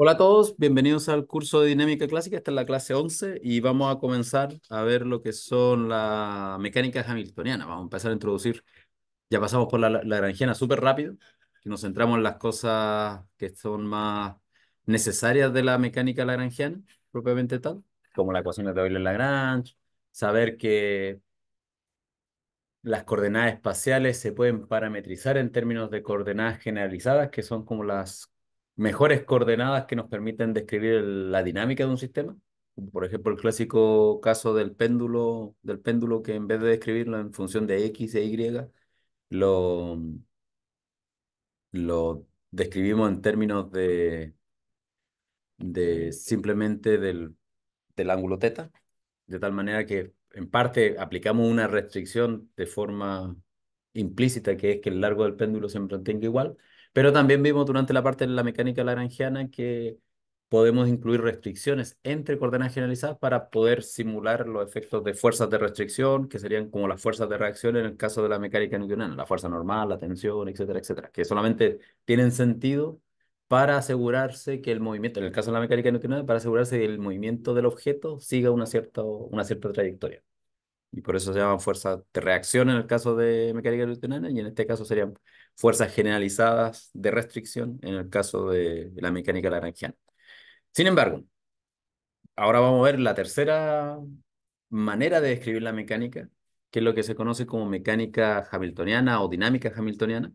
Hola a todos, bienvenidos al curso de dinámica clásica. Esta es la clase 11 y vamos a comenzar a ver lo que son las mecánicas hamiltoniana. Vamos a empezar a introducir, ya pasamos por la lagrangiana súper rápido, que nos centramos en las cosas que son más necesarias de la mecánica lagrangiana, propiamente tal, como la ecuación de Euler-Lagrange, saber que las coordenadas espaciales se pueden parametrizar en términos de coordenadas generalizadas, que son como las mejores coordenadas que nos permiten describir la dinámica de un sistema. Por ejemplo, el clásico caso del péndulo, del péndulo que en vez de describirlo en función de X e Y, lo, lo describimos en términos de, de simplemente del, ángulo teta, de tal manera que en parte aplicamos una restricción de forma implícita, que es que el largo del péndulo se mantenga igual, pero también vimos durante la parte de la mecánica lagrangiana que podemos incluir restricciones entre coordenadas generalizadas para poder simular los efectos de fuerzas de restricción, que serían como las fuerzas de reacción en el caso de la mecánica newtoniana, la fuerza normal, la tensión, etcétera, etcétera, que solamente tienen sentido para asegurarse que el movimiento, en el caso de la mecánica newtoniana, para asegurarse que el movimiento del objeto siga una cierta, una cierta trayectoria y por eso se llaman fuerzas de reacción en el caso de mecánica newtoniana y en este caso serían fuerzas generalizadas de restricción en el caso de la mecánica lagrangiana. Sin embargo, ahora vamos a ver la tercera manera de describir la mecánica, que es lo que se conoce como mecánica hamiltoniana o dinámica hamiltoniana,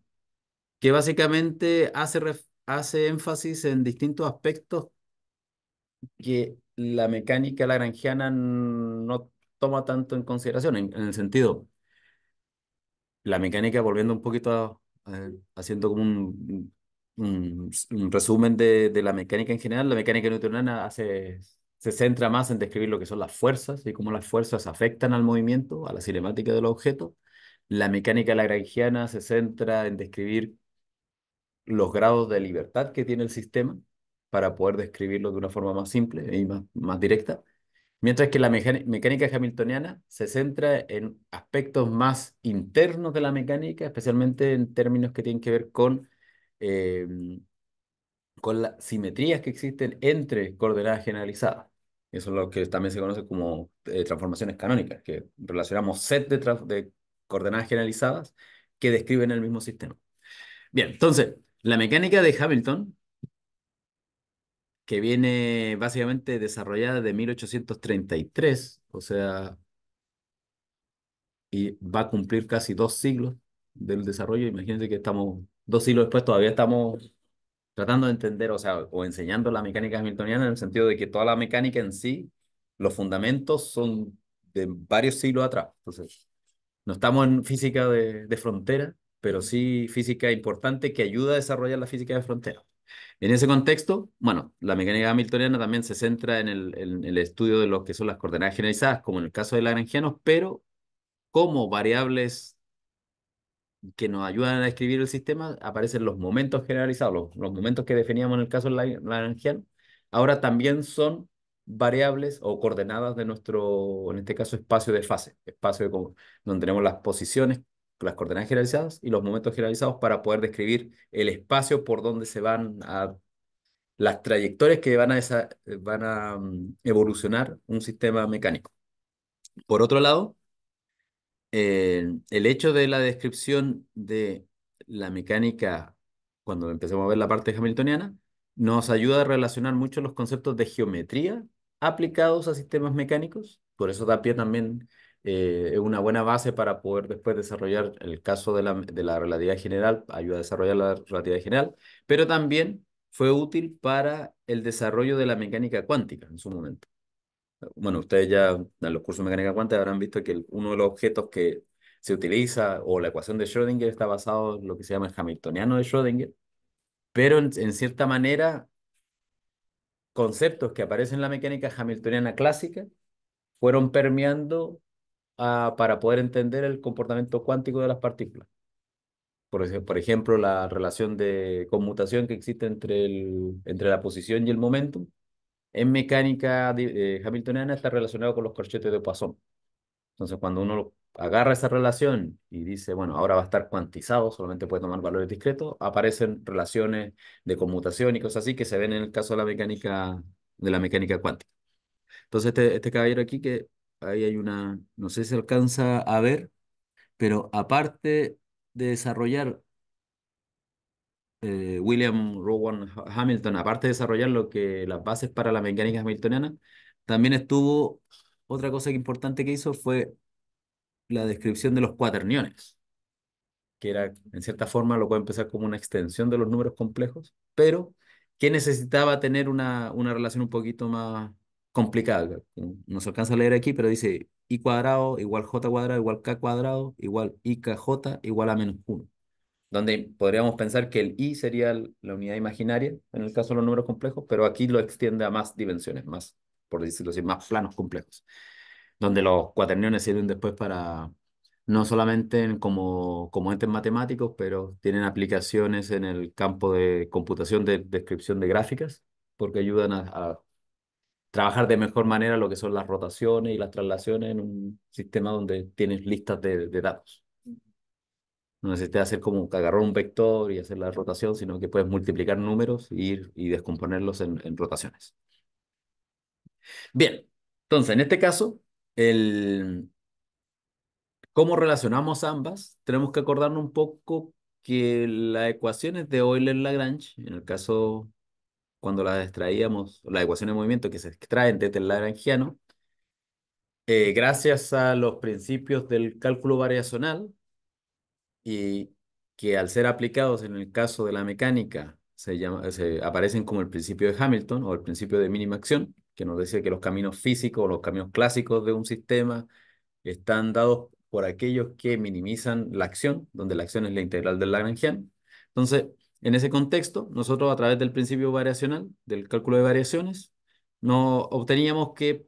que básicamente hace, hace énfasis en distintos aspectos que la mecánica lagrangiana no toma tanto en consideración, en, el sentido, la mecánica, volviendo un poquito eh, haciendo como un, resumen de, la mecánica en general, la mecánica newtoniana hace, se centra más en describir lo que son las fuerzas y cómo las fuerzas afectan al movimiento, a la cinemática del objeto La mecánica lagrangiana se centra en describir los grados de libertad que tiene el sistema para poder describirlo de una forma más simple y más directa. Mientras que la mecánica hamiltoniana se centra en aspectos más internos de la mecánica, especialmente en términos que tienen que ver con, em, con las simetrías que existen entre coordenadas generalizadas. Eso es lo que también se conoce como eh, transformaciones canónicas, que relacionamos set de, de coordenadas generalizadas que describen el mismo sistema. Bien, entonces, la mecánica de Hamilton que viene básicamente desarrollada de 1833, o sea, y va a cumplir casi dos siglos del desarrollo. Imagínense que estamos dos siglos después, todavía estamos tratando de entender, o sea, o enseñando la mecánica hamiltoniana en el sentido de que toda la mecánica en sí, los fundamentos son de varios siglos atrás. Entonces, no estamos en física de, de frontera, pero sí física importante que ayuda a desarrollar la física de frontera. En ese contexto, bueno, la mecánica hamiltoniana también se centra en el, estudio de lo que son las coordenadas generalizadas, como en el caso de lagrangianos, pero como variables que nos ayudan a describir el sistema, aparecen los momentos generalizados, los, momentos que definíamos en el caso de lagrangiano, ahora también son variables o coordenadas de nuestro, en este caso, espacio de fase, espacio donde tenemos las posiciones las coordenadas generalizadas y los momentos generalizados para poder describir el espacio por donde se van a las trayectorias que van a, van a mm, evolucionar un sistema mecánico. Por otro lado, eh, el hecho de la descripción de la mecánica, cuando empecemos a ver la parte hamiltoniana, nos ayuda a relacionar mucho los conceptos de geometría aplicados a sistemas mecánicos. Por eso da pie también es eh, una buena base para poder después desarrollar el caso de la, de la relatividad general, ayuda a desarrollar la relatividad general, pero también fue útil para el desarrollo de la mecánica cuántica en su momento. Bueno, ustedes ya en los cursos de mecánica cuántica habrán visto que uno de los objetos que se utiliza o la ecuación de Schrödinger está basado en lo que se llama el hamiltoniano de Schrödinger, pero en cierta manera conceptos que aparecen en la mecánica hamiltoniana clásica fueron permeando Ah, para poder entender el comportamiento cuántico de las partículas. Por, ejemplo, la relación de conmutación que existe entre, entre la posición y el momento. En mecánica eh, hamiltoniana está relacionado con los corchetes de Poisson. Entonces, cuando uno agarra esa relación y dice, bueno, ahora va a estar cuantizado, solamente puede tomar valores discretos, aparecen relaciones de conmutación y cosas así que se ven en el caso de la mecánica, de la mecánica cuántica. Entonces, este, este caballero aquí que ahí hay una, no sé si se alcanza a ver, pero aparte de desarrollar eh, William Rowan Hamilton, aparte de desarrollar lo que las bases para la mecánica hamiltoniana, también estuvo otra cosa importante que hizo fue la descripción de los cuaterniones, que era en cierta forma lo puede empezar como una extensión de los números complejos, pero que necesitaba tener una, una relación un poquito más complicada. No se alcanza a leer aquí, pero dice i cuadrado igual j cuadrado igual k cuadrado igual ikj igual a menos 1. Donde podríamos pensar que el i sería la unidad imaginaria en el caso de los números complejos, pero aquí lo extiende a más dimensiones, más, por decirlo así, más planos complejos. Donde los cuaterniones sirven después para no solamente como, como entes matemáticos, pero tienen aplicaciones en el campo de computación de descripción de gráficas, porque ayudan a trabajar de mejor manera lo que son las rotaciones y las traslaciones en un sistema donde tienes listas de, datos. No necesitas hacer como agarrar un vector y hacer la rotación, sino que puedes multiplicar números ir, y descomponerlos en, en rotaciones. Bien, entonces en este caso, el, cómo relacionamos ambas, tenemos que acordarnos un poco que ecuación es de Euler-Lagrange, en el caso cuando las extraíamos, las ecuaciones de movimiento que se extraen desde el Lagrangiano, eh, gracias a los principios del cálculo variacional y que al ser aplicados en el caso de la mecánica se, llama, aparecen como el principio de Hamilton o el principio de mínima acción, que nos dice que los caminos físicos o los caminos clásicos de un sistema están dados por aquellos que minimizan la acción, donde la acción es la integral del Lagrangiano. Entonces, en ese contexto, nosotros a través del principio variacional, del cálculo de variaciones, no obteníamos que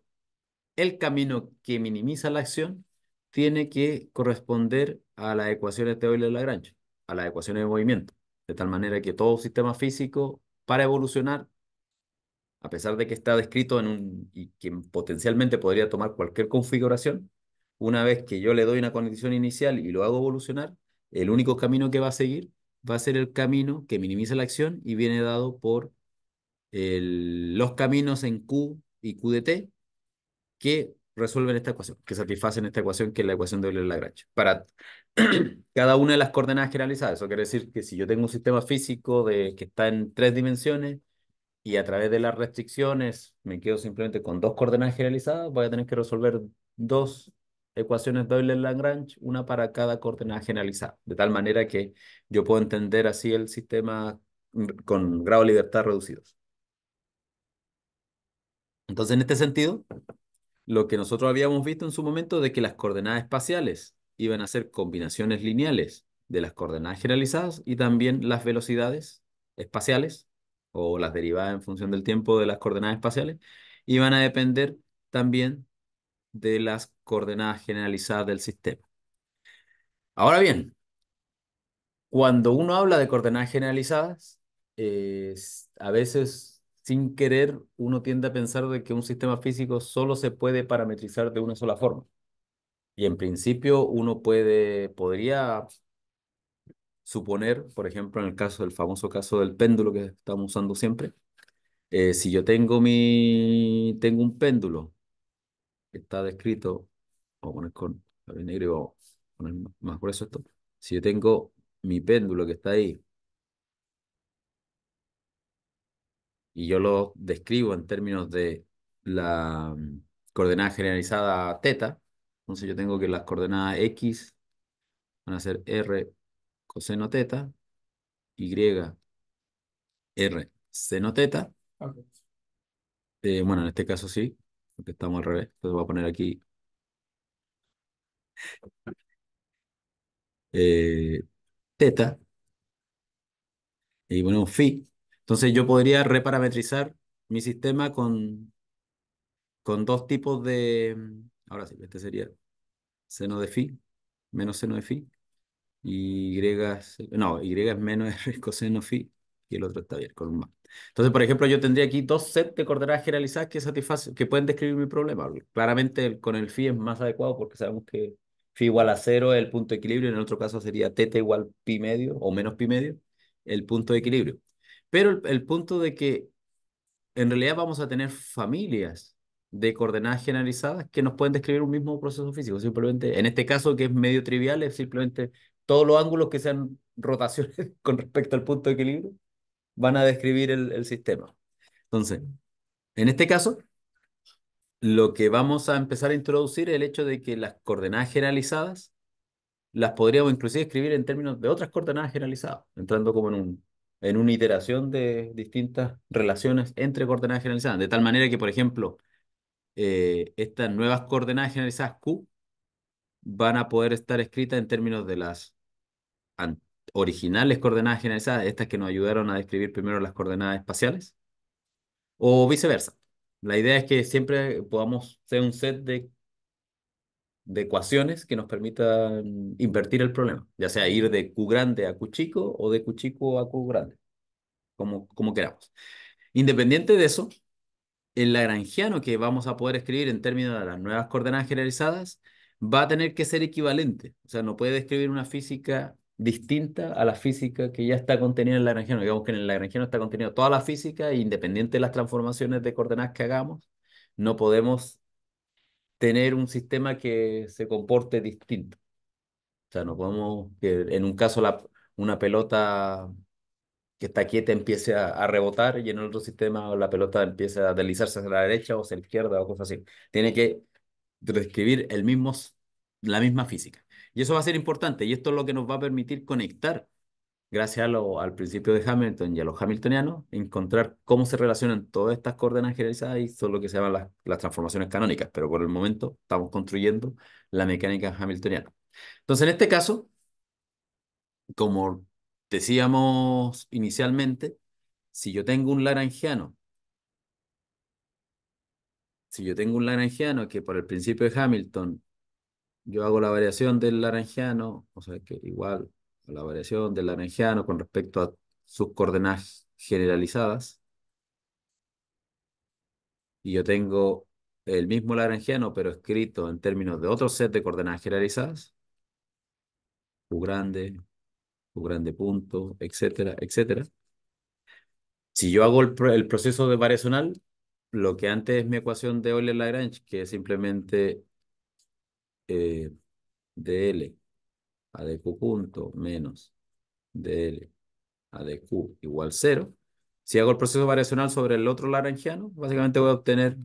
el camino que minimiza la acción tiene que corresponder a las ecuaciones de Euler-Lagrange, a las ecuaciones de movimiento, de tal manera que todo sistema físico, para evolucionar, a pesar de que está descrito en un, y que potencialmente podría tomar cualquier configuración, una vez que yo le doy una condición inicial y lo hago evolucionar, el único camino que va a seguir va a ser el camino que minimiza la acción y viene dado por los caminos en Q y Q de T que resuelven esta ecuación, que satisfacen esta ecuación que es la ecuación de Euler-Lagrange. Para cada una de las coordenadas generalizadas, eso quiere decir que si yo tengo un sistema físico de, que está en tres dimensiones y a través de las restricciones me quedo simplemente con dos coordenadas generalizadas, voy a tener que resolver dos ecuaciones de euler lagrange una para cada coordenada generalizada, de tal manera que yo puedo entender así el sistema con grado de libertad reducidos. Entonces, en este sentido, lo que nosotros habíamos visto en su momento de que las coordenadas espaciales iban a ser combinaciones lineales de las coordenadas generalizadas y también las velocidades espaciales o las derivadas en función del tiempo de las coordenadas espaciales, iban a depender también de las coordenadas generalizadas del sistema. Ahora bien, cuando uno habla de coordenadas generalizadas, a veces sin querer uno tiende a pensar de que un sistema físico solo se puede parametrizar de una sola forma. Y en principio uno puede, podría suponer, por ejemplo, en el caso del famoso caso del péndulo que estamos usando siempre, eh, si yo tengo, mi, tengo un péndulo está descrito, vamos a poner con negro y vamos a poner más grueso esto. Si yo tengo mi péndulo que está ahí y yo lo describo en términos de la coordenada generalizada teta, entonces yo tengo que las coordenadas x van a ser r coseno teta, y r seno teta. Eh, bueno, en este caso sí porque estamos al revés. Entonces voy a poner aquí. Eh, teta. Y ponemos phi. Entonces yo podría reparametrizar mi sistema con, con dos tipos de... Ahora sí, este sería seno de phi, menos seno de phi. Y, no, y es menos r coseno phi. Y el otro está bien, con un más. Entonces, por ejemplo, yo tendría aquí dos sets de coordenadas generalizadas que satisfacen, que pueden describir mi problema. Claramente con el phi es más adecuado porque sabemos que phi igual a cero es el punto de equilibrio, en el otro caso sería teta igual pi medio o menos pi medio, el punto de equilibrio. Pero el, el punto de que en realidad vamos a tener familias de coordenadas generalizadas que nos pueden describir un mismo proceso físico. Simplemente, en este caso que es medio trivial, es simplemente todos los ángulos que sean rotaciones con respecto al punto de equilibrio van a describir el, sistema. Entonces, en este caso, lo que vamos a empezar a introducir es el hecho de que las coordenadas generalizadas las podríamos inclusive escribir en términos de otras coordenadas generalizadas, entrando como en, un, en una iteración de distintas relaciones entre coordenadas generalizadas, de tal manera que, por ejemplo, eh, estas nuevas coordenadas generalizadas Q van a poder estar escritas en términos de las, anteriores originales coordenadas generalizadas, estas que nos ayudaron a describir primero las coordenadas espaciales, o viceversa. La idea es que siempre podamos hacer un set de, de ecuaciones que nos permita invertir el problema, ya sea ir de Q grande a Q chico o de Q chico a Q grande, como, como queramos. Independiente de eso, el lagrangiano que vamos a poder escribir en términos de las nuevas coordenadas generalizadas va a tener que ser equivalente. O sea, no puede describir una física distinta a la física que ya está contenida en la Lagrangiano. Digamos que en el Lagrangiano está contenida toda la física, e independiente de las transformaciones de coordenadas que hagamos, no podemos tener un sistema que se comporte distinto. O sea, no podemos que en un caso la, una pelota que está quieta empiece a, rebotar y en otro sistema la pelota empiece a deslizarse hacia la derecha o hacia la izquierda o cosas así. Tiene que describir el mismo, la misma física. Y eso va a ser importante y esto es lo que nos va a permitir conectar, gracias al principio de Hamilton y a los hamiltonianos, encontrar cómo se relacionan todas estas coordenadas generalizadas y son lo que se llaman las, las transformaciones canónicas, pero por el momento estamos construyendo la mecánica hamiltoniana. Entonces, en este caso, como decíamos inicialmente, si yo tengo un laranjiano, si yo tengo un laranjiano que por el principio de Hamilton yo hago la variación del laranjiano, o sea que igual a la variación del laranjiano con respecto a sus coordenadas generalizadas. Y yo tengo el mismo laranjiano, pero escrito en términos de otro set de coordenadas generalizadas. U grande, U grande punto, etcétera, etcétera. Si yo hago el, el proceso de variacional, lo que antes es mi ecuación de Euler-Lagrange, que es simplemente eh, DL a de punto menos DL a de igual 0. Si hago el proceso variacional sobre el otro laranjiano básicamente voy a obtener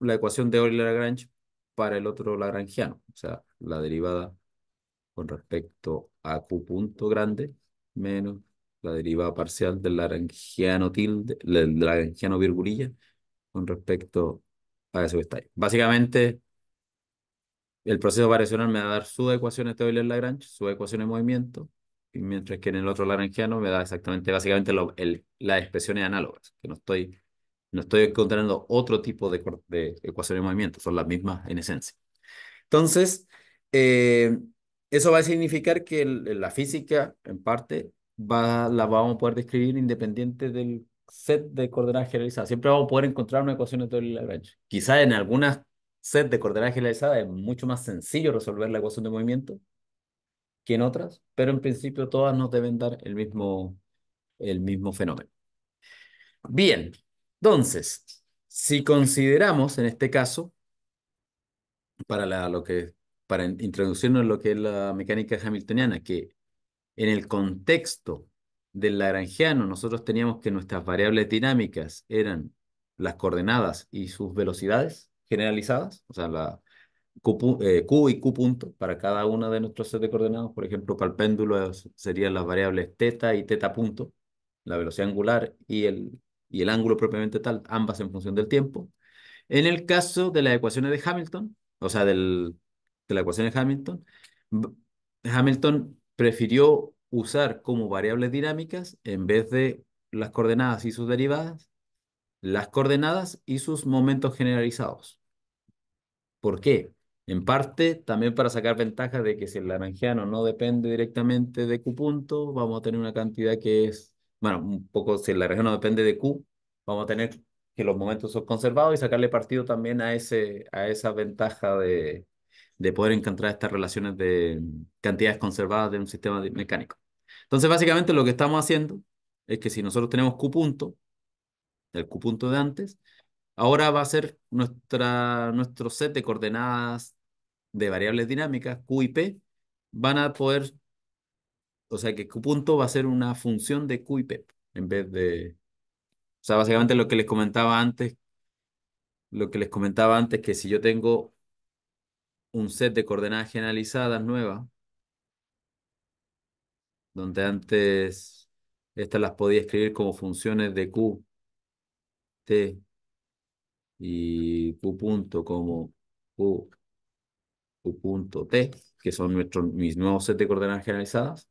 la ecuación de Euler-Lagrange para el otro lagrangiano, o sea, la derivada con respecto a Q punto grande menos la derivada parcial del laranjiano tilde, del laranjiano virgulilla con respecto a ese que está Básicamente, el proceso variacional me va a dar subecuaciones de Euler-Lagrange, ecuación de movimiento, y mientras que en el otro lagrangiano me da exactamente, básicamente, lo, el, las expresiones análogas, que no estoy, no estoy encontrando otro tipo de, de ecuaciones de movimiento, son las mismas en esencia. Entonces, eh, eso va a significar que la física, en parte, va, la vamos a poder describir independiente del set de coordenadas generalizadas. Siempre vamos a poder encontrar una ecuación de Euler-Lagrange. Quizá en algunas set de coordenadas generalizadas es mucho más sencillo resolver la ecuación de movimiento que en otras, pero en principio todas nos deben dar el mismo, el mismo fenómeno. Bien, entonces, si consideramos en este caso, para, lo que, para introducirnos en lo que es la mecánica hamiltoniana, que en el contexto del Lagrangiano nosotros teníamos que nuestras variables dinámicas eran las coordenadas y sus velocidades, generalizadas, o sea, la eh, Q, y Q punto para cada una de nuestros sets de coordenados. Por ejemplo, para el péndulo serían las variables teta y teta punto, la velocidad angular y el, y el ángulo propiamente tal, ambas en función del tiempo. En el caso de las ecuaciones de Hamilton, o sea, de la ecuación de Hamilton, Hamilton prefirió usar como variables dinámicas en vez de las coordenadas y sus derivadas, las coordenadas y sus momentos generalizados. ¿Por qué? En parte, también para sacar ventaja de que si el laranjiano no depende directamente de Q punto, vamos a tener una cantidad que es, bueno, un poco, si el no depende de Q, vamos a tener que los momentos son conservados y sacarle partido también a, ese, a esa ventaja de, de poder encontrar estas relaciones de cantidades conservadas de un sistema mecánico. Entonces, básicamente lo que estamos haciendo es que si nosotros tenemos Q punto, el Q punto de antes, Ahora va a ser nuestra, nuestro set de coordenadas de variables dinámicas, Q y P, van a poder, o sea que Q punto va a ser una función de Q y P, en vez de, o sea, básicamente lo que les comentaba antes, lo que les comentaba antes, que si yo tengo un set de coordenadas generalizadas nuevas, donde antes estas las podía escribir como funciones de Q, T, y Q punto como Q, punto T, que son nuestros, mis nuevos sets de coordenadas generalizadas.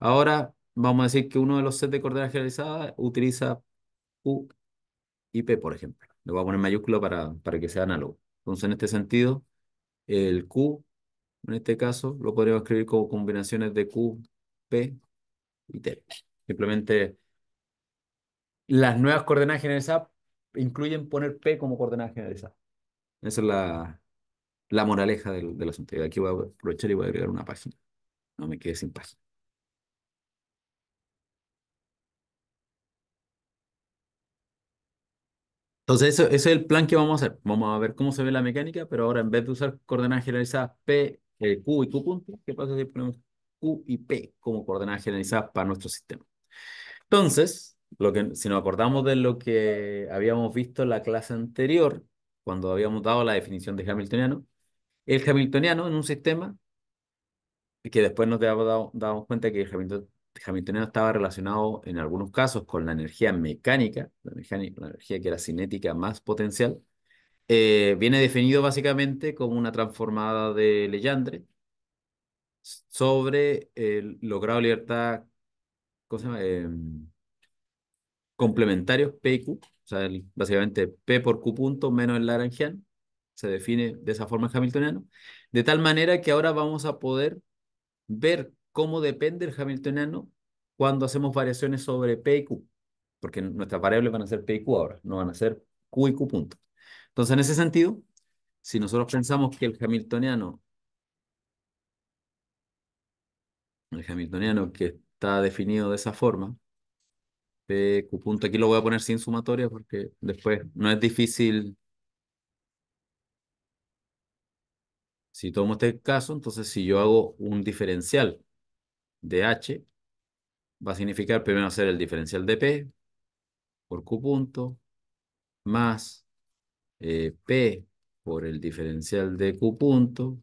Ahora vamos a decir que uno de los sets de coordenadas generalizadas utiliza u y P, por ejemplo. Le voy a poner mayúscula para, para que sea análogo. Entonces, en este sentido, el Q, en este caso, lo podríamos escribir como combinaciones de Q, P y T. Simplemente las nuevas coordenadas generalizadas incluyen poner P como coordenada generalizada. Esa es la, la moraleja del, del asunto. Aquí voy a aprovechar y voy a agregar una página. No me quede sin página. Entonces, eso, ese es el plan que vamos a hacer. Vamos a ver cómo se ve la mecánica, pero ahora en vez de usar coordenadas generalizadas P, eh, Q y Q punto, ¿qué pasa si ponemos Q y P como coordenadas generalizadas para nuestro sistema? Entonces, que, si nos acordamos de lo que habíamos visto en la clase anterior, cuando habíamos dado la definición de Hamiltoniano, el Hamiltoniano en un sistema, que después nos damos cuenta que el Hamiltoniano estaba relacionado en algunos casos con la energía mecánica, la energía, que era cinética más potencial, eh, viene definido básicamente como una transformada de Legendre sobre el logrado libertad, ¿cómo se llama? Em, complementarios P y Q, o sea, básicamente P por Q punto menos el Lagrangiano, se define de esa forma el Hamiltoniano, de tal manera que ahora vamos a poder ver cómo depende el Hamiltoniano cuando hacemos variaciones sobre P y Q, porque nuestras variables van a ser P y Q ahora, no van a ser Q y Q punto. Entonces, en ese sentido, si nosotros pensamos que el Hamiltoniano, el Hamiltoniano que está definido de esa forma, P, Q punto. Aquí lo voy a poner sin sumatoria porque después no es difícil. Si tomo este caso, entonces si yo hago un diferencial de H, va a significar primero hacer el diferencial de P por Q punto más eh, P por el diferencial de Q punto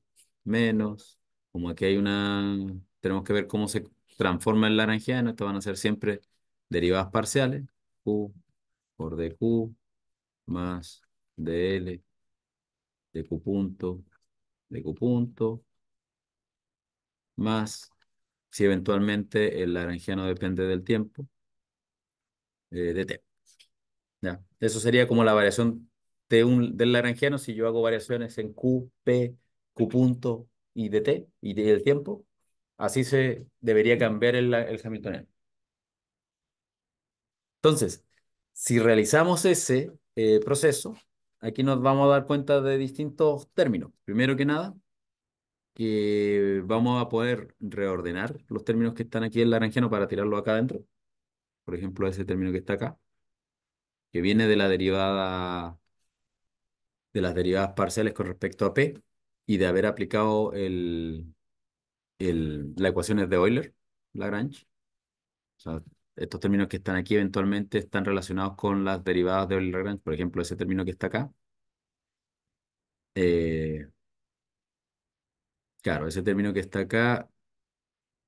menos, como aquí hay una, tenemos que ver cómo se transforma el laranjiano, esto van a ser siempre Derivadas parciales, Q por dQ más dl de Q punto de Q punto más si eventualmente el laranjiano depende del tiempo eh, de T. Ya. Eso sería como la variación de un, del laranjiano si yo hago variaciones en Q, P, Q punto y de T y del el tiempo. Así se debería cambiar el, el Hamiltoniano. Entonces, si realizamos ese eh, proceso, aquí nos vamos a dar cuenta de distintos términos. Primero que nada, que vamos a poder reordenar los términos que están aquí en laranjeno para tirarlo acá adentro. Por ejemplo, ese término que está acá, que viene de la derivada de las derivadas parciales con respecto a P y de haber aplicado el, el, ecuaciones de Euler, Lagrange. O sea, estos términos que están aquí eventualmente están relacionados con las derivadas de Euler Lagrange, por ejemplo, ese término que está acá. Eh, claro, ese término que está acá,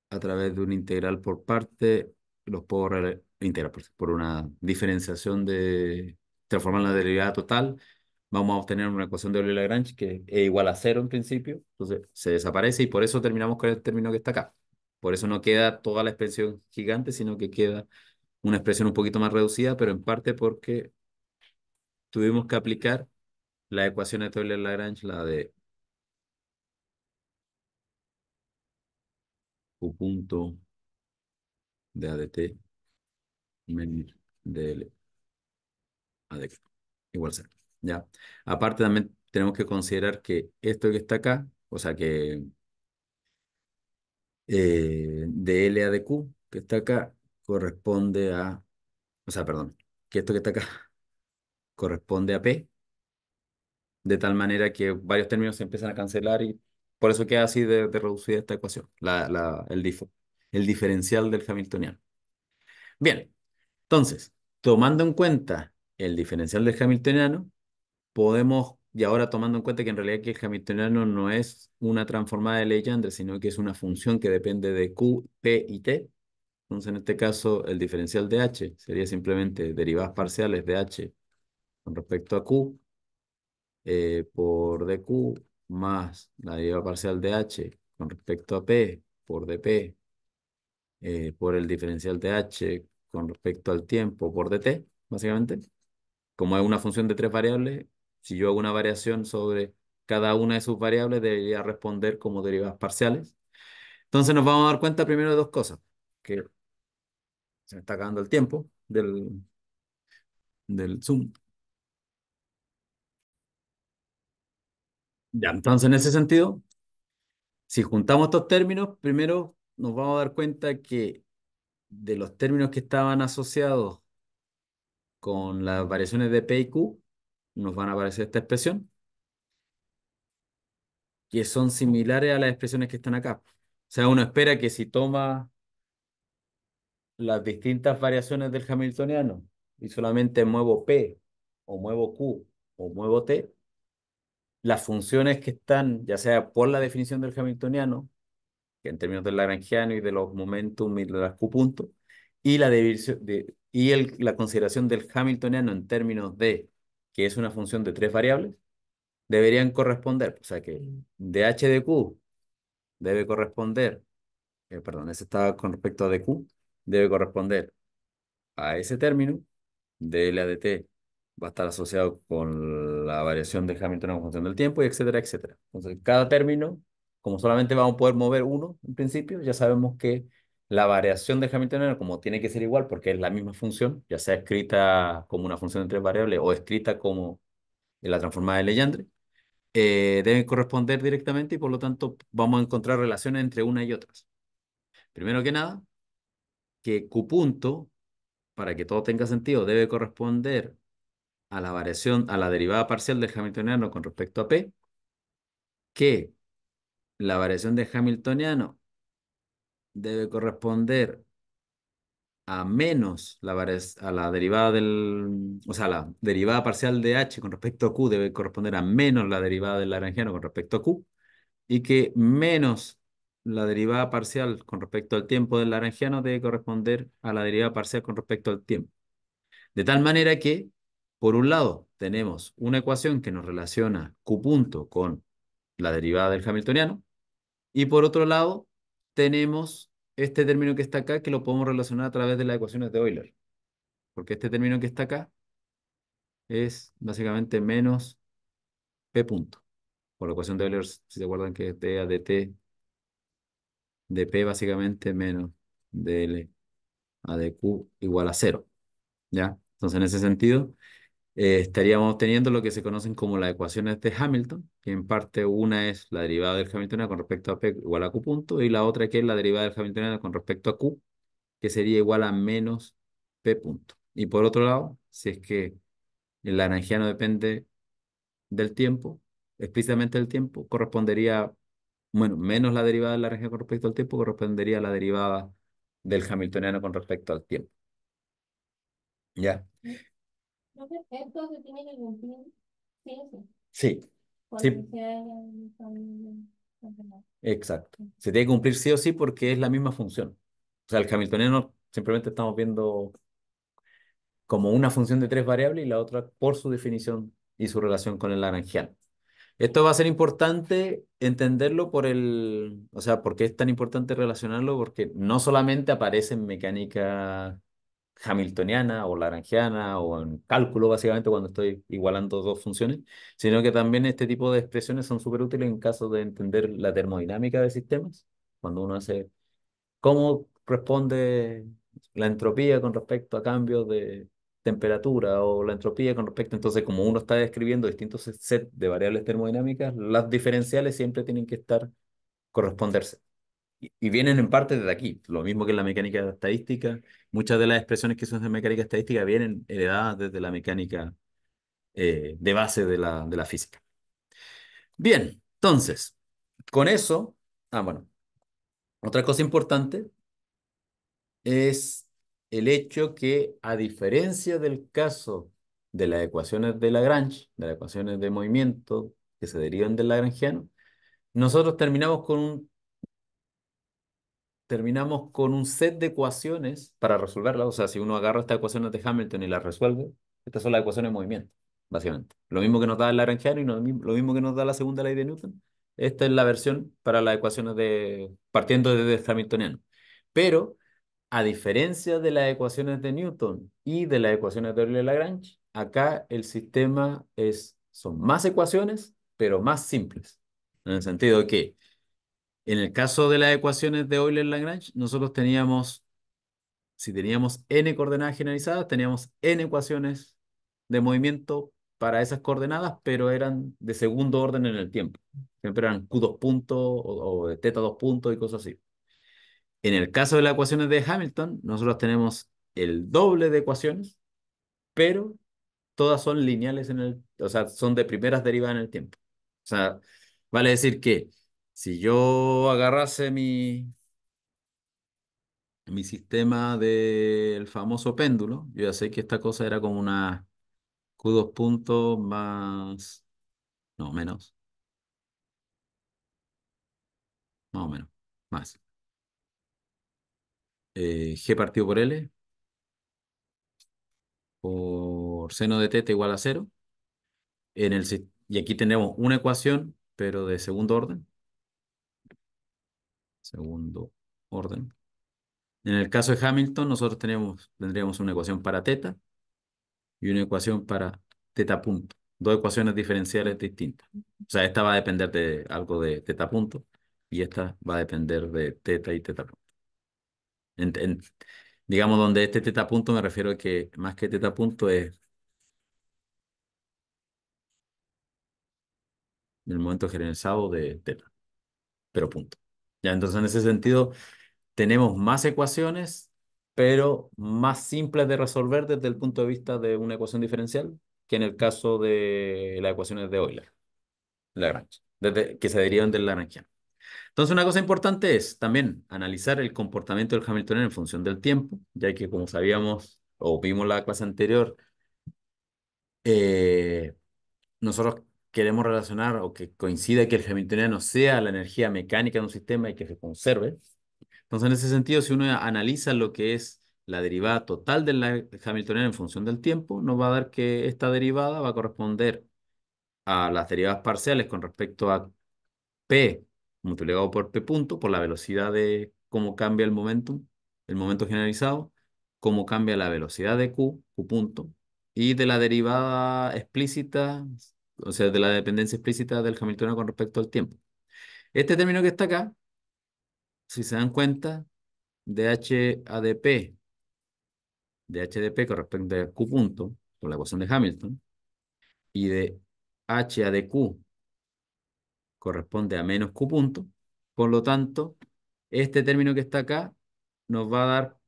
a través de una integral por parte, los puedo integrar por, por una diferenciación de transformar la derivada total, vamos a obtener una ecuación de Euler Lagrange que es igual a cero en principio, entonces se desaparece y por eso terminamos con el término que está acá. Por eso no queda toda la expresión gigante, sino que queda una expresión un poquito más reducida, pero en parte porque tuvimos que aplicar la ecuación de Euler-Lagrange, la de u punto de ADT menos DL ADT igual cero. ¿ya? Aparte también tenemos que considerar que esto que está acá, o sea que eh, a de Q que está acá, corresponde a, o sea, perdón, que esto que está acá corresponde a P, de tal manera que varios términos se empiezan a cancelar y por eso queda así de, reducida esta ecuación, la, la, el, el diferencial del hamiltoniano. Bien, entonces, tomando en cuenta el diferencial del hamiltoniano, podemos y ahora tomando en cuenta que en realidad que el hamiltoniano no es una transformada de Legendre, sino que es una función que depende de Q, P y T. Entonces en este caso el diferencial de H sería simplemente derivadas parciales de H con respecto a Q eh, por dQ más la derivada parcial de H con respecto a P por dP eh, por el diferencial de H con respecto al tiempo por dt, básicamente. Como es una función de tres variables, si yo hago una variación sobre cada una de sus variables, debería responder como derivadas parciales. Entonces nos vamos a dar cuenta primero de dos cosas, que se me está acabando el tiempo del, del Zoom. Ya, entonces en ese sentido, si juntamos estos términos, primero nos vamos a dar cuenta que de los términos que estaban asociados con las variaciones de P y Q, nos van a aparecer esta expresión, que son similares a las expresiones que están acá. O sea, uno espera que si toma las distintas variaciones del hamiltoniano y solamente muevo P o muevo Q o muevo T, las funciones que están, ya sea por la definición del hamiltoniano, que en términos del lagrangiano y de los momentum y de las Q puntos, y, la, de, y la consideración del hamiltoniano en términos de que es una función de tres variables, deberían corresponder. O sea que DH de Q debe corresponder, eh, perdón, ese estaba con respecto a DQ, debe corresponder a ese término, DL a DT va a estar asociado con la variación de Hamilton en función del tiempo, y etcétera, etcétera. Entonces, cada término, como solamente vamos a poder mover uno en principio, ya sabemos que la variación de Hamiltoniano, como tiene que ser igual porque es la misma función, ya sea escrita como una función de tres variables o escrita como la transformada de Legendre, eh, deben corresponder directamente y por lo tanto vamos a encontrar relaciones entre una y otras. Primero que nada, que Q punto, para que todo tenga sentido, debe corresponder a la variación, a la derivada parcial del hamiltoniano con respecto a P, que la variación de hamiltoniano debe corresponder a menos la, a la derivada del, o sea, la derivada parcial de h con respecto a q debe corresponder a menos la derivada del laranjiano con respecto a q, y que menos la derivada parcial con respecto al tiempo del laranjiano debe corresponder a la derivada parcial con respecto al tiempo. De tal manera que, por un lado, tenemos una ecuación que nos relaciona q punto con la derivada del hamiltoniano, y por otro lado, tenemos este término que está acá que lo podemos relacionar a través de las ecuaciones de Euler. Porque este término que está acá es básicamente menos P punto. Por la ecuación de Euler, si se acuerdan que es DA de DT, de P básicamente menos DL a DQ igual a cero. ¿Ya? Entonces, en ese sentido, eh, estaríamos obteniendo lo que se conocen como las ecuaciones de Hamilton, que en parte una es la derivada del Hamiltoniano con respecto a P igual a Q punto, y la otra que es la derivada del Hamiltoniano con respecto a Q, que sería igual a menos P punto. Y por otro lado, si es que el lagrangiano depende del tiempo, explícitamente del tiempo, correspondería, bueno, menos la derivada del lagrangiano con respecto al tiempo, correspondería a la derivada del Hamiltoniano con respecto al tiempo. ¿Ya? Mm. Entonces, se tiene que cumplir Sí, sí. Sí. sí. Pues, Exacto. Se tiene que cumplir sí o sí porque es la misma función. O sea, el hamiltoniano simplemente estamos viendo como una función de tres variables y la otra por su definición y su relación con el lagrangiano. Esto va a ser importante entenderlo por el, o sea, ¿por qué es tan importante relacionarlo? Porque no solamente aparece en mecánica hamiltoniana o laranjiana o en cálculo, básicamente, cuando estoy igualando dos funciones, sino que también este tipo de expresiones son súper útiles en caso de entender la termodinámica de sistemas, cuando uno hace cómo responde la entropía con respecto a cambios de temperatura o la entropía con respecto, entonces como uno está describiendo distintos sets de variables termodinámicas, las diferenciales siempre tienen que estar corresponderse y vienen en parte desde aquí. Lo mismo que en la mecánica estadística, muchas de las expresiones que son de mecánica estadística vienen heredadas desde la mecánica eh, de base de la, de la física. Bien, entonces, con eso, ah, bueno, otra cosa importante es el hecho que a diferencia del caso de las ecuaciones de Lagrange, de las ecuaciones de movimiento que se derivan del lagrangiano, nosotros terminamos con un terminamos con un set de ecuaciones para resolverla, O sea, si uno agarra estas ecuaciones de Hamilton y las resuelve, estas son las ecuaciones de movimiento, básicamente. Lo mismo que nos da el Lagrangiano y lo mismo que nos da la segunda ley de Newton. Esta es la versión para las ecuaciones de partiendo desde este Hamiltoniano. Pero, a diferencia de las ecuaciones de Newton y de las ecuaciones de Euler-Lagrange, acá el sistema es, son más ecuaciones, pero más simples. En el sentido que en el caso de las ecuaciones de Euler-Lagrange, nosotros teníamos, si teníamos n coordenadas generalizadas, teníamos n ecuaciones de movimiento para esas coordenadas, pero eran de segundo orden en el tiempo. Siempre eran Q2 puntos o, o teta 2 puntos y cosas así. En el caso de las ecuaciones de Hamilton, nosotros tenemos el doble de ecuaciones, pero todas son lineales en el, o sea, son de primeras derivadas en el tiempo. O sea, vale decir que si yo agarrase mi, mi sistema del famoso péndulo, yo ya sé que esta cosa era como una Q2 puntos más, no, menos. Más o menos, más. Eh, G partido por L por seno de teta igual a cero. En el, y aquí tenemos una ecuación, pero de segundo orden segundo orden. En el caso de Hamilton, nosotros tenemos, tendríamos una ecuación para teta y una ecuación para teta punto. Dos ecuaciones diferenciales distintas. O sea, esta va a depender de algo de teta punto y esta va a depender de teta y teta punto. digamos, donde este teta punto me refiero a que más que teta punto es el momento generalizado de teta, pero punto. ¿Ya? Entonces, en ese sentido, tenemos más ecuaciones, pero más simples de resolver desde el punto de vista de una ecuación diferencial que en el caso de las ecuaciones de Euler, Lagrange, desde, que se derivan del Lagrangiano. Entonces, una cosa importante es también analizar el comportamiento del Hamiltonian en función del tiempo, ya que como sabíamos o vimos la clase anterior, eh, nosotros queremos relacionar o que coincida que el hamiltoniano sea la energía mecánica de un sistema y que se conserve. Entonces, en ese sentido, si uno analiza lo que es la derivada total del hamiltoniano en función del tiempo, nos va a dar que esta derivada va a corresponder a las derivadas parciales con respecto a p multiplicado por p punto, por la velocidad de cómo cambia el momento, el momento generalizado, cómo cambia la velocidad de q, q punto, y de la derivada explícita o sea, de la dependencia explícita del hamiltoniano con respecto al tiempo. Este término que está acá, si se dan cuenta, de h de p corresponde a Q punto, por la ecuación de Hamilton, y de h HADQ corresponde a menos Q punto, por lo tanto, este término que está acá nos va a dar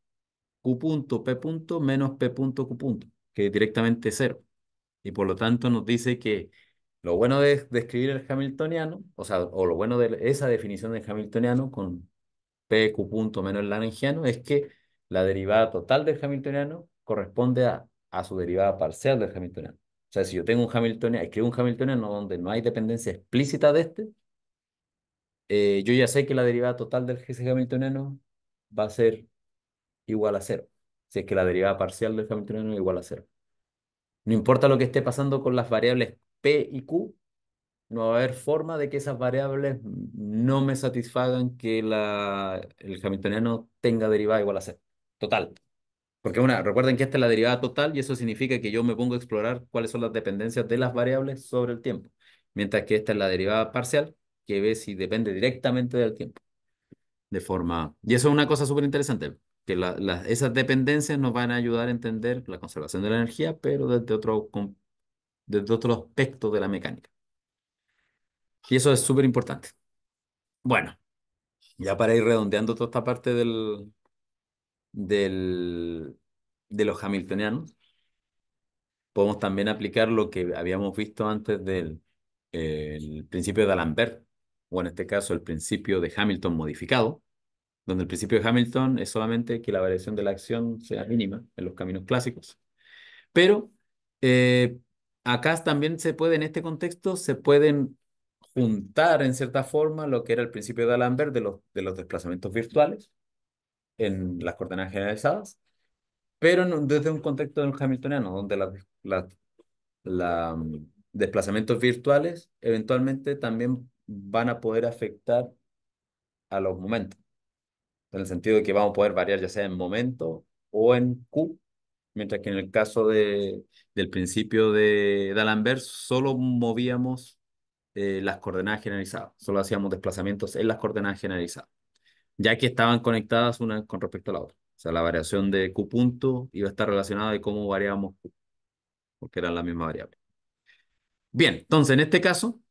Q punto, P punto, menos P punto, Q punto, que es directamente cero. Y por lo tanto nos dice que lo bueno de, describir escribir el hamiltoniano, o sea, o lo bueno de esa definición del hamiltoniano con p q punto menos el es que la derivada total del hamiltoniano corresponde a, a su derivada parcial del hamiltoniano. O sea, si yo tengo un hamiltoniano, escribo un hamiltoniano donde no hay dependencia explícita de este, eh, yo ya sé que la derivada total del ese hamiltoniano va a ser igual a cero. Si es que la derivada parcial del hamiltoniano es igual a cero. No importa lo que esté pasando con las variables P y Q, no va a haber forma de que esas variables no me satisfagan que la, el hamiltoniano tenga derivada igual a c. Total. Porque una, recuerden que esta es la derivada total y eso significa que yo me pongo a explorar cuáles son las dependencias de las variables sobre el tiempo. Mientras que esta es la derivada parcial, que ve si depende directamente del tiempo. De forma... Y eso es una cosa súper interesante que esas dependencias nos van a ayudar a entender la conservación de la energía, pero desde otro, desde otro aspecto de la mecánica. Y eso es súper importante. Bueno, ya para ir redondeando toda esta parte del, del, de los hamiltonianos, podemos también aplicar lo que habíamos visto antes del el principio de Alambert, o en este caso el principio de Hamilton modificado, donde el principio de Hamilton es solamente que la variación de la acción sea mínima en los caminos clásicos. Pero eh, acá también se puede, en este contexto, se pueden juntar en cierta forma lo que era el principio de D'Alembert de los, de los desplazamientos virtuales en las coordenadas generalizadas, pero desde un contexto hamiltoniano, donde la, la, mm, desplazamientos virtuales eventualmente también van a poder afectar a los momentos en el sentido de que vamos a poder variar ya sea en momento o en Q, mientras que en el caso de, del principio de D'Alembert solo movíamos eh, las coordenadas generalizadas, solo hacíamos desplazamientos en las coordenadas generalizadas, ya que estaban conectadas una con respecto a la otra. O sea, la variación de Q punto iba a estar relacionada de cómo variábamos Q, porque era la misma variable. Bien, entonces en este caso,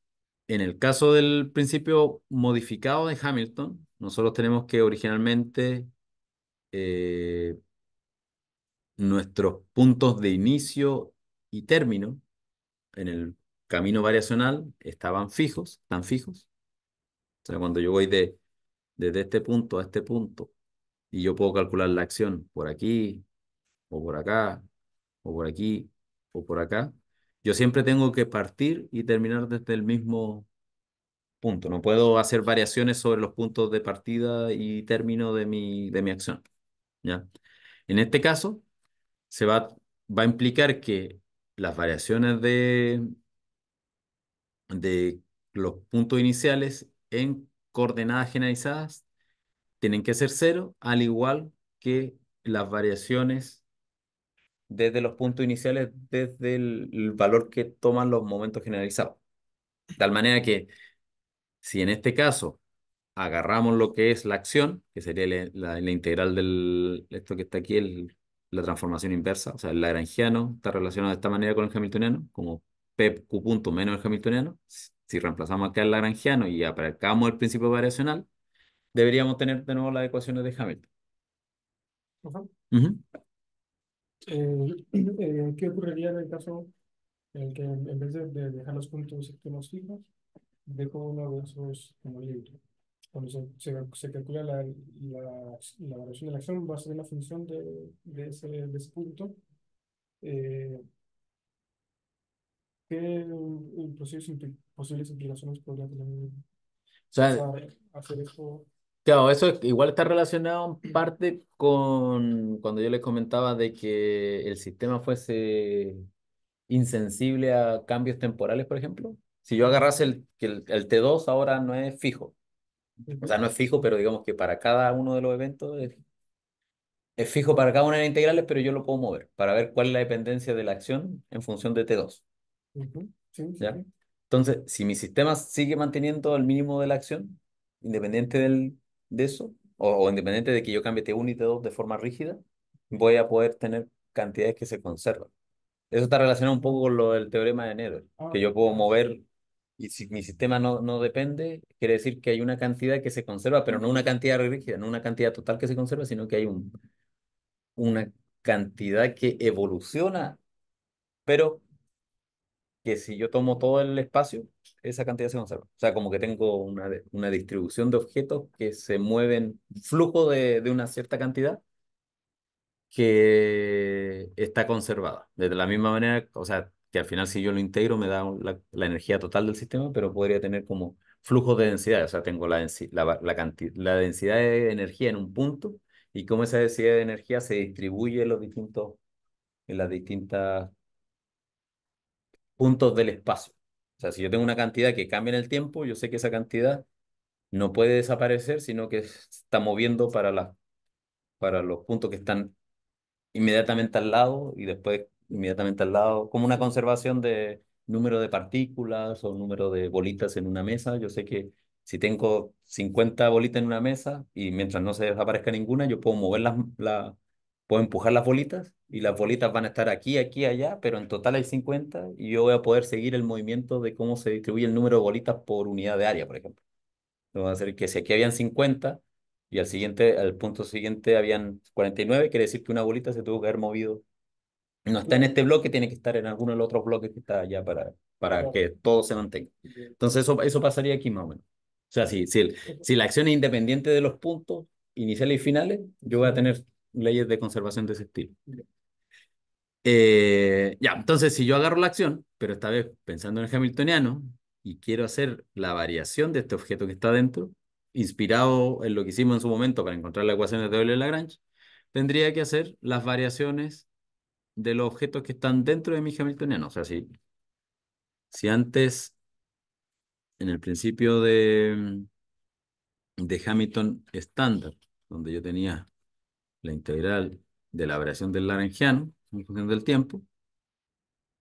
en el caso del principio modificado de Hamilton, nosotros tenemos que originalmente eh, nuestros puntos de inicio y término en el camino variacional estaban fijos, están fijos. O sea, cuando yo voy de, desde este punto a este punto y yo puedo calcular la acción por aquí, o por acá, o por aquí, o por acá, yo siempre tengo que partir y terminar desde el mismo Punto. No puedo hacer variaciones sobre los puntos de partida y término de mi, de mi acción. ¿ya? En este caso, se va, va a implicar que las variaciones de, de los puntos iniciales en coordenadas generalizadas tienen que ser cero, al igual que las variaciones desde los puntos iniciales, desde el, el valor que toman los momentos generalizados. De tal manera que si en este caso agarramos lo que es la acción, que sería la, integral de esto que está aquí, la transformación inversa, o sea, el lagrangiano está relacionado de esta manera con el hamiltoniano, como P Q punto menos el hamiltoniano. Si reemplazamos acá el lagrangiano y aplicamos el principio variacional, deberíamos tener de nuevo las ecuaciones de Hamilton. Eh, eh, ¿Qué ocurriría en el caso en el que en vez de, dejar los puntos fijos, deco uno de esos como libre. Cuando se, calcula la, la, la, variación de la acción, va a ser una función de, de, ese, de punto. Eh, ¿Qué posibles, posibles implicaciones podría tener? O sea, eso. Claro, eso igual está relacionado en parte con cuando yo les comentaba de que el sistema fuese insensible a cambios temporales, por ejemplo si yo agarrase el, el, T2 ahora no es fijo. O sea, no es fijo, pero digamos que para cada uno de los eventos es, fijo para cada una de las integrales, pero yo lo puedo mover para ver cuál es la dependencia de la acción en función de T2. Entonces, si mi sistema sigue manteniendo el mínimo de la acción, independiente del, de eso, o, independiente de que yo cambie T1 y T2 de forma rígida, voy a poder tener cantidades que se conservan. Eso está relacionado un poco con lo del teorema de Nero, que ah, yo puedo ah, mover y si mi sistema no, no depende, quiere decir que hay una cantidad que se conserva, pero no una cantidad rígida, no una cantidad total que se conserva, sino que hay un, una cantidad que evoluciona, pero que si yo tomo todo el espacio, esa cantidad se conserva. O sea, como que tengo una, una distribución de objetos que se mueven, flujo de, de una cierta cantidad que está conservada. De la misma manera, o sea, que al final si yo lo integro me da la, energía total del sistema, pero podría tener como flujos de densidad, o sea, tengo la, la, cantidad, la densidad de energía en un punto y cómo esa densidad de energía se distribuye en los distintos, en puntos del espacio. O sea, si yo tengo una cantidad que cambia en el tiempo, yo sé que esa cantidad no puede desaparecer, sino que está moviendo para, la, para los puntos que están inmediatamente al lado y después inmediatamente al lado, como una conservación de número de partículas o número de bolitas en una mesa. Yo sé que si tengo 50 bolitas en una mesa y mientras no se desaparezca ninguna, yo puedo mover las, la, puedo empujar las bolitas y las bolitas van a estar aquí, aquí, allá, pero en total hay 50 y yo voy a poder seguir el movimiento de cómo se distribuye el número de bolitas por unidad de área, por ejemplo. va a hacer que si aquí habían 50 y al siguiente, al punto siguiente habían 49, quiere decir que una bolita se tuvo que haber movido no está en este bloque, tiene que estar en alguno de los otros bloques que está allá para, para que todo se mantenga. Entonces eso, eso pasaría aquí más o menos. O sea, si, si, la acción es independiente de los puntos iniciales y finales, yo voy a tener leyes de conservación de ese estilo. Eh, ya, entonces si yo agarro la acción, pero esta vez pensando en el hamiltoniano, y quiero hacer la variación de este objeto que está dentro, inspirado en lo que hicimos en su momento para encontrar la ecuación de W Lagrange, tendría que hacer las variaciones de los objetos que están dentro de mi hamiltoniano. O sea, si, si antes, en el principio de, de Hamilton estándar, donde yo tenía la integral de la variación del Lagrangiano en función del tiempo,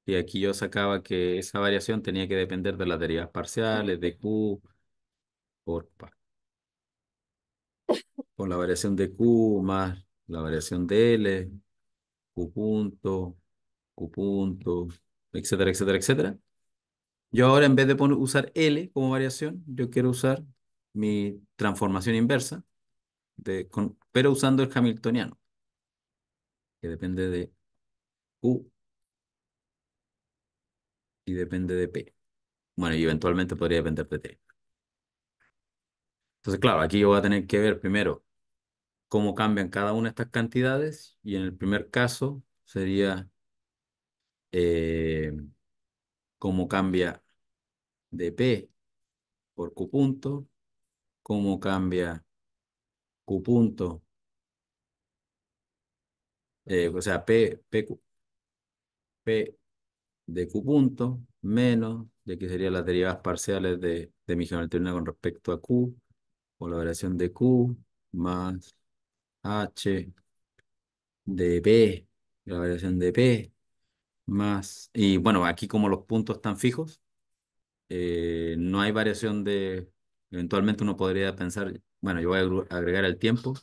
y aquí yo sacaba que esa variación tenía que depender de las derivadas parciales, de Q por Por la variación de Q más la variación de L Q punto, Q punto, etcétera, etcétera, etcétera. Yo ahora en vez de poner, usar L como variación, yo quiero usar mi transformación inversa, de, pero usando el hamiltoniano, que depende de U y depende de P. Bueno, y eventualmente podría depender de T. Entonces, claro, aquí yo voy a tener que ver primero cómo cambian cada una de estas cantidades y en el primer caso sería eh, cómo cambia de P por Q punto, cómo cambia Q punto, eh, o sea, P, P, P de Q punto menos de que serían las derivadas parciales de, de mi geometría con respecto a Q, o la variación de Q más H de b la variación de P, más, y bueno, aquí como los puntos están fijos, eh, no hay variación de, eventualmente uno podría pensar, bueno, yo voy a agregar el tiempo,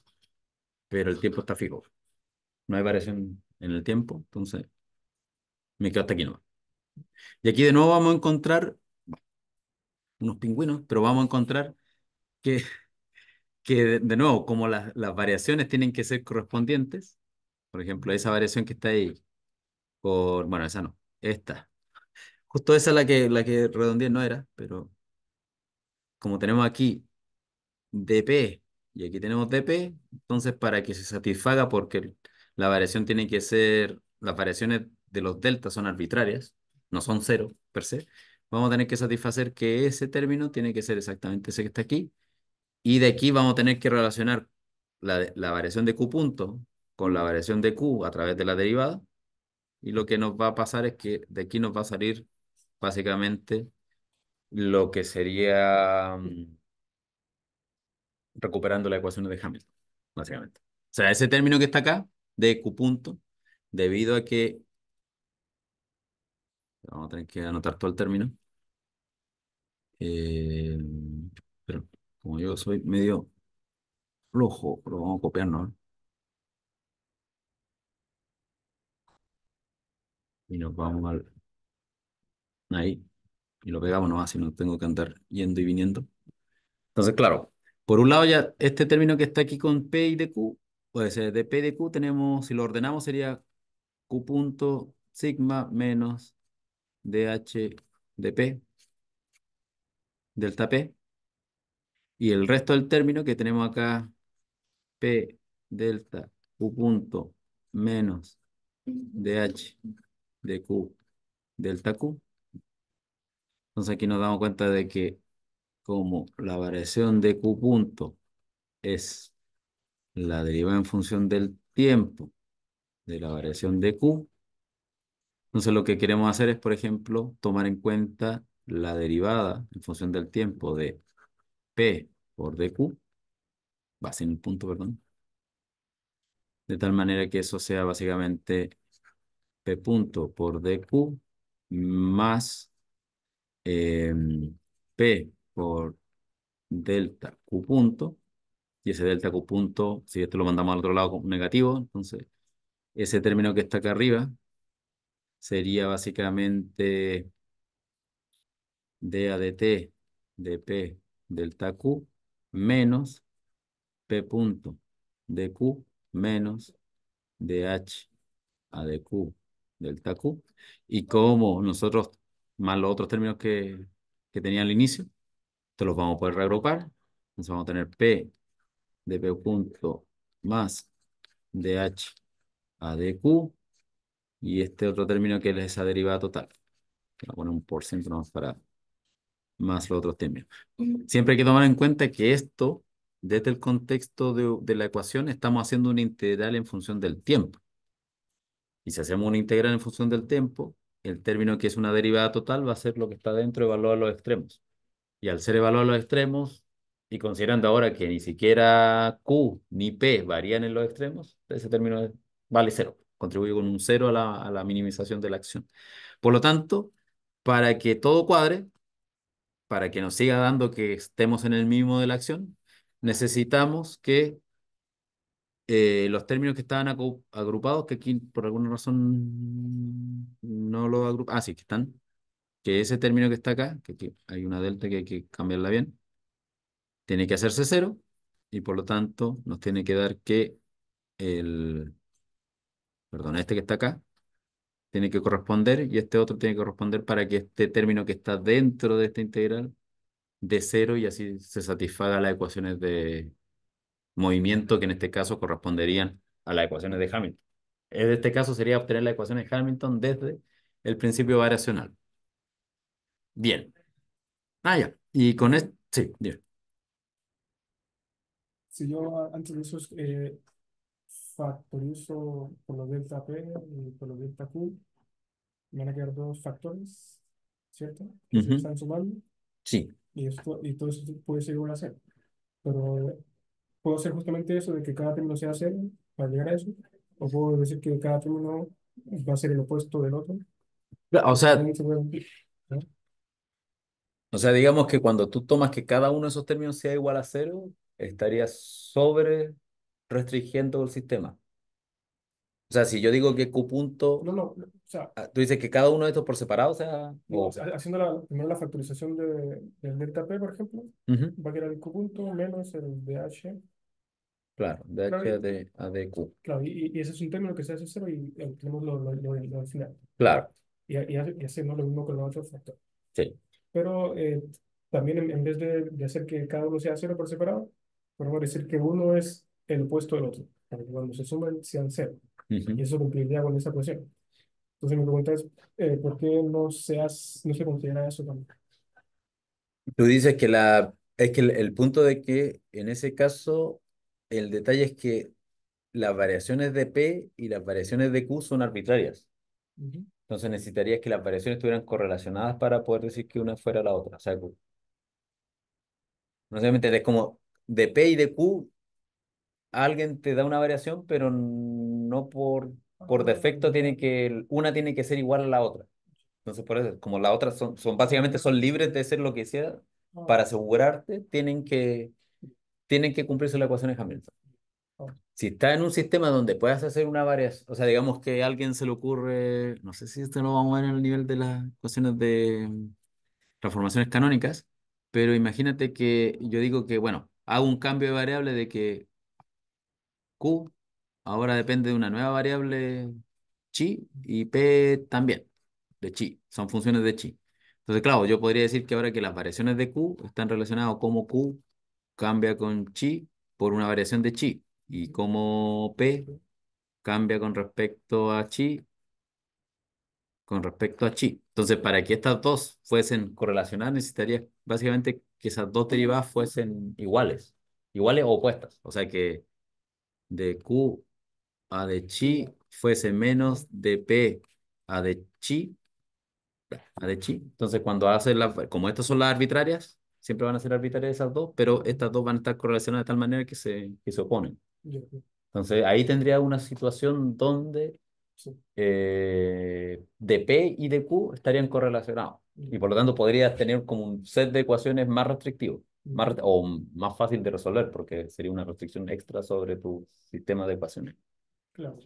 pero el tiempo está fijo. No hay variación en el tiempo, entonces me quedo hasta aquí nomás. Y aquí de nuevo vamos a encontrar unos pingüinos, pero vamos a encontrar que que de, nuevo, como las variaciones tienen que ser correspondientes, por ejemplo, esa variación que está ahí, por, bueno, esa no, esta. Justo esa es la que, la que redondeé, no era, pero como tenemos aquí dp y aquí tenemos dp, entonces para que se satisfaga, porque la variación tiene que ser, las variaciones de los deltas son arbitrarias, no son cero per se, vamos a tener que satisfacer que ese término tiene que ser exactamente ese que está aquí, y de aquí vamos a tener que relacionar la, variación de Q punto con la variación de Q a través de la derivada. Y lo que nos va a pasar es que de aquí nos va a salir básicamente lo que sería mm, recuperando la ecuación de Hamilton, básicamente. O sea, ese término que está acá, de Q punto, debido a que... Vamos a tener que anotar todo el término. Eh, pero... Como yo soy medio flojo, pero vamos a copiarnos Y nos vamos al... Ahí. Y lo pegamos nomás, si no tengo que andar yendo y viniendo. Entonces, claro, por un lado ya este término que está aquí con P y de Q, puede ser de P y de Q tenemos, si lo ordenamos sería Q punto sigma menos DH de P, delta P, y el resto del término que tenemos acá, P delta Q punto menos DH de Q delta Q. Entonces aquí nos damos cuenta de que como la variación de Q punto es la derivada en función del tiempo de la variación de Q, entonces lo que queremos hacer es, por ejemplo, tomar en cuenta la derivada en función del tiempo de P por DQ, base en el punto, perdón, de tal manera que eso sea básicamente P punto por DQ más em, P por delta Q punto, y ese delta Q punto, si esto lo mandamos al otro lado como negativo, entonces ese término que está acá arriba sería básicamente DADT de P delta Q menos P punto de Q menos de H a de Q delta Q. Y como nosotros, más los otros términos que, que tenía al inicio, te los vamos a poder reagrupar. Entonces vamos a tener P de P punto más H a de Q y este otro término que es esa derivada total. Que lo pone un por ciento para más los otros términos. Siempre hay que tomar en cuenta que esto, desde el contexto de, la ecuación, estamos haciendo una integral en función del tiempo. Y si hacemos una integral en función del tiempo, el término que es una derivada total va a ser lo que está dentro evaluado a los extremos. Y al ser evaluado a los extremos, y considerando ahora que ni siquiera Q ni P varían en los extremos, ese término vale cero, contribuye con un cero a la minimización de la acción. Por lo tanto, para que todo cuadre, para que nos siga dando que estemos en el mismo de la acción, necesitamos que eh, los términos que estaban agrupados, que aquí por alguna razón no lo agrupan, ah, sí, que están, que ese término que está acá, que hay una delta que hay que cambiarla bien, tiene que hacerse cero y por lo tanto nos tiene que dar que el, perdón, este que está acá, tiene que corresponder y este otro tiene que corresponder para que este término que está dentro de esta integral de cero y así se satisfaga las ecuaciones de movimiento que en este caso corresponderían a las ecuaciones de Hamilton. En este caso sería obtener las ecuaciones de Hamilton desde el principio variacional. Bien. Ah, ya. Y con esto, sí, bien. Si yo antes de eso, eh, factorizo por los delta P y por los delta Q, me van a quedar dos factores, ¿cierto? Que se están sumando. Sí. Y, esto, y todo eso puede ser igual a cero. Pero puedo hacer justamente eso de que cada término sea cero para llegar a eso. O puedo decir que cada término va a ser el opuesto del otro. O sea, o sea, digamos que cuando tú tomas que cada uno de esos términos sea igual a cero, estarías sobre restringiendo el sistema. O sea, si yo digo que Q punto... No, no, o sea... Ah, tú dices que cada uno de estos por separado, o sea... haciendo la, primero la factorización de, del delta P, por ejemplo, va a quedar el Q punto menos el DH. Claro, DH a DQ. Claro, y, ese es un término que se hace cero y tenemos lo, lo, final. Claro. Y, hacemos lo mismo con los otros factores. Sí. Pero eh, también en, vez de, de, hacer que cada uno sea cero por separado, podemos decir que uno es el opuesto del otro, para que cuando se sumen sean cero. Y eso cumpliría con esa posición. Entonces mi pregunta es, eh, ¿por qué no se, no se considera eso también? Tú dices que la es que el, punto de que en ese caso el detalle es que las variaciones de P y las variaciones de Q son arbitrarias. Entonces necesitarías que las variaciones estuvieran correlacionadas para poder decir que una fuera la otra. O sea, no pues, solamente es como de P y de Q alguien te da una variación, pero no por, por defecto tiene que, una tiene que ser igual a la otra. Entonces, por eso, como la otra son, básicamente son libres de ser lo que sea, para asegurarte tienen que, tienen que cumplirse la ecuación de Hamilton. Si está en un sistema donde puedas hacer una variación, o sea, digamos que a alguien se le ocurre, no sé si esto lo vamos a ver en el nivel de las ecuaciones de mm, transformaciones canónicas, pero imagínate que yo digo que, bueno, hago un cambio de variable de que Q ahora depende de una nueva variable chi y P también, de chi, son funciones de chi. Entonces, claro, yo podría decir que ahora que las variaciones de Q están relacionadas como Q cambia con chi por una variación de chi y como P cambia con respecto a chi con respecto a chi. Entonces, para que estas dos fuesen correlacionadas, necesitaría básicamente que esas dos derivadas fuesen iguales, iguales o opuestas. O sea, que de Q a de chi fuese menos de P a de chi, a de chi. Entonces, cuando hace la, como estas son las arbitrarias, siempre van a ser arbitrarias esas dos, pero estas dos van a estar correlacionadas de tal manera que se, se oponen. Entonces, ahí tendría una situación donde eh, de P y de Q estarían correlacionados. Y por lo tanto, podrías tener como un set de ecuaciones más restrictivo más, o más fácil de resolver porque sería una restricción extra sobre tu sistema de ecuaciones. Claro,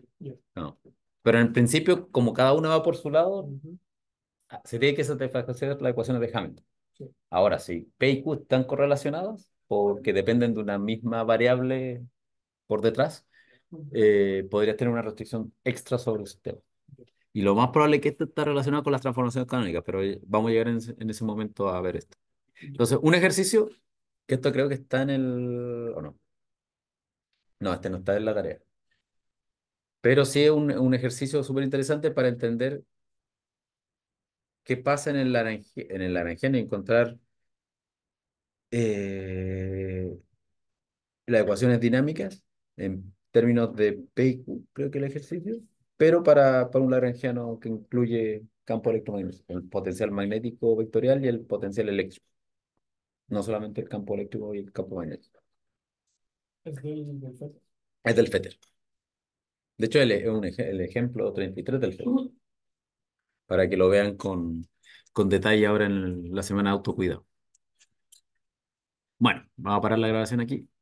Pero en principio, como cada uno va por su lado, ah, se tiene que satisfacer las ecuaciones de Hamilton. Sí. Ahora, si P y Q están correlacionadas, porque dependen de una misma variable por detrás, eh, podrías tener una restricción extra sobre el sistema. Y lo más probable es que esto está relacionado con las transformaciones canónicas, pero eh, vamos a llegar en, en ese momento a ver esto. Entonces, un ejercicio que esto creo que está en el... ¿O no? No, este no está en la tarea. Pero sí es un, un ejercicio súper interesante para entender qué pasa en el, en el y encontrar eh, las ecuaciones dinámicas en términos de PQ, creo que el ejercicio, pero para, para un laranjiano que incluye campo electromagnético, el potencial magnético vectorial y el potencial eléctrico no solamente el campo eléctrico y el campo magnético. Es del, FETER. Es del De hecho, es el ejemplo 33 del FETER. Para que lo vean con, con detalle ahora en la semana de autocuidado. Bueno, vamos a parar la grabación aquí.